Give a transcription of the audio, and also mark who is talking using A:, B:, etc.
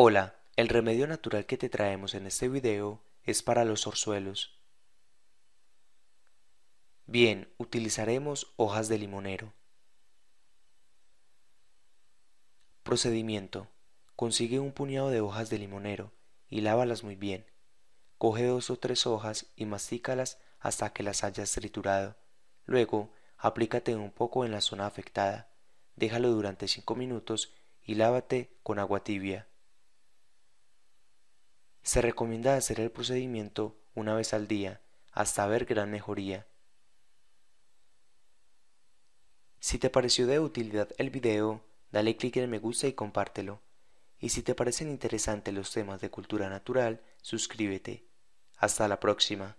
A: Hola,
B: el remedio natural que te traemos en este video es para los orzuelos. Bien, utilizaremos hojas de limonero. Procedimiento. Consigue un puñado de hojas de limonero y lávalas muy bien. Coge dos o tres hojas y mastícalas hasta que las hayas triturado. Luego, aplícate un poco en la zona afectada. Déjalo durante 5 minutos y lávate con agua tibia. Se recomienda hacer el procedimiento una vez al día hasta ver gran mejoría. Si te pareció de utilidad el video, dale clic en me gusta y compártelo. Y si te parecen interesantes los temas de cultura natural, suscríbete. Hasta la próxima.